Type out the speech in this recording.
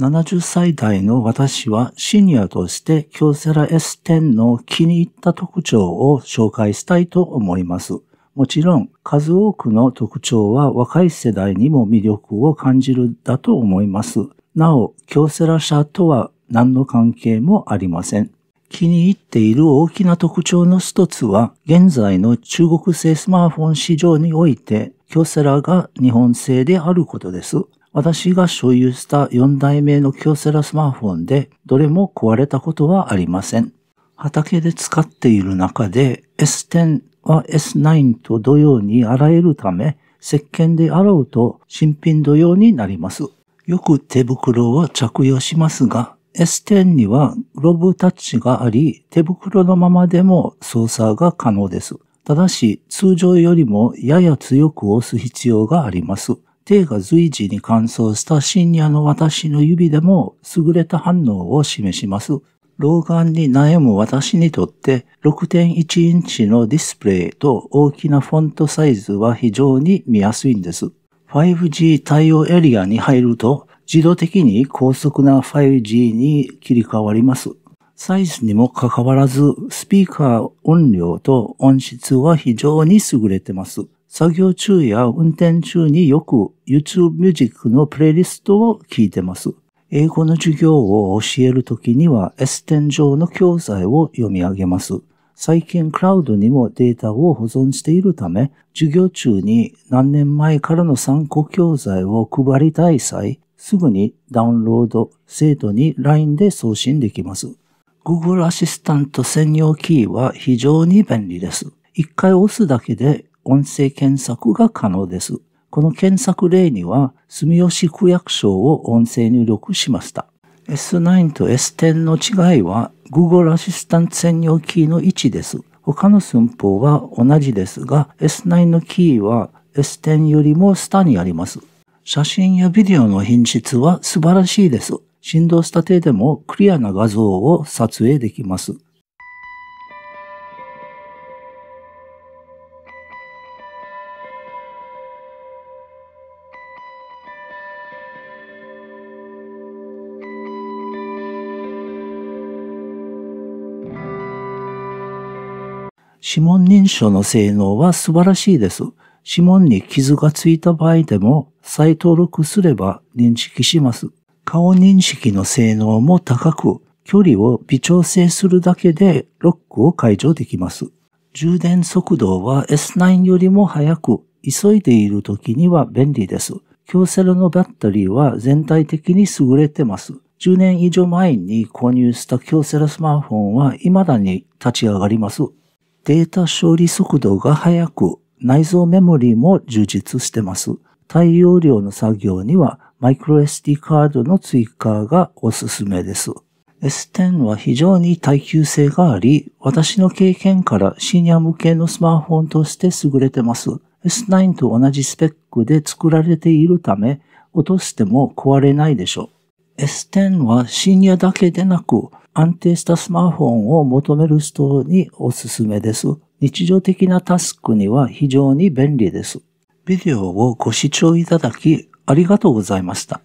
70歳代の私はシニアとして京セラ S10 の気に入った特徴を紹介したいと思います。もちろん数多くの特徴は若い世代にも魅力を感じるだと思います。なお、京セラ社とは何の関係もありません。気に入っている大きな特徴の一つは、現在の中国製スマートフォン市場において、京セラが日本製であることです。私が所有した4代目の京セラスマーフォンで、どれも壊れたことはありません。畑で使っている中で、S10 は S9 と同様に洗えるため、石鹸で洗うと新品同様になります。よく手袋を着用しますが、S10 にはロブタッチがあり、手袋のままでも操作が可能です。ただし、通常よりもやや強く押す必要があります。手が随時に乾燥した深夜の私の指でも優れた反応を示します。老眼に悩む私にとって6.1インチのディスプレイと大きなフォントサイズは非常に見やすいんです。5G 対応エリアに入ると自動的に高速な 5G に切り替わります。サイズにもかかわらず、スピーカー音量と音質は非常に優れてます。作業中や運転中によく YouTube Music のプレイリストを聞いてます。英語の授業を教えるときには S10 上の教材を読み上げます。最近クラウドにもデータを保存しているため、授業中に何年前からの参考教材を配りたい際、すぐにダウンロード、生徒に LINE で送信できます。Google アシスタント専用キーは非常に便利です。一回押すだけで音声検索が可能です。この検索例には、住吉区役所を音声入力しました。S9 と S10 の違いは Google アシスタント専用キーの位置です。他の寸法は同じですが S9 のキーは S10 よりも下にあります。写真やビデオの品質は素晴らしいです。振動した手でもクリアな画像を撮影できます。指紋認証の性能は素晴らしいです。指紋に傷がついた場合でも再登録すれば認識します。顔認識の性能も高く、距離を微調整するだけでロックを解除できます。充電速度は S9 よりも速く、急いでいる時には便利です。京セラのバッテリーは全体的に優れてます。10年以上前に購入した京セラスマートフォンは未だに立ち上がります。データ処理速度が速く、内蔵メモリーも充実してます。対応量の作業にはマイクロ SD カードの追加がおすすめです。S10 は非常に耐久性があり、私の経験からシニア向けのスマートフォンとして優れてます。S9 と同じスペックで作られているため、落としても壊れないでしょう。S10 はシニアだけでなく、安定したスマートフォンを求める人におすすめです。日常的なタスクには非常に便利です。ビデオをご視聴いただきありがとうございました。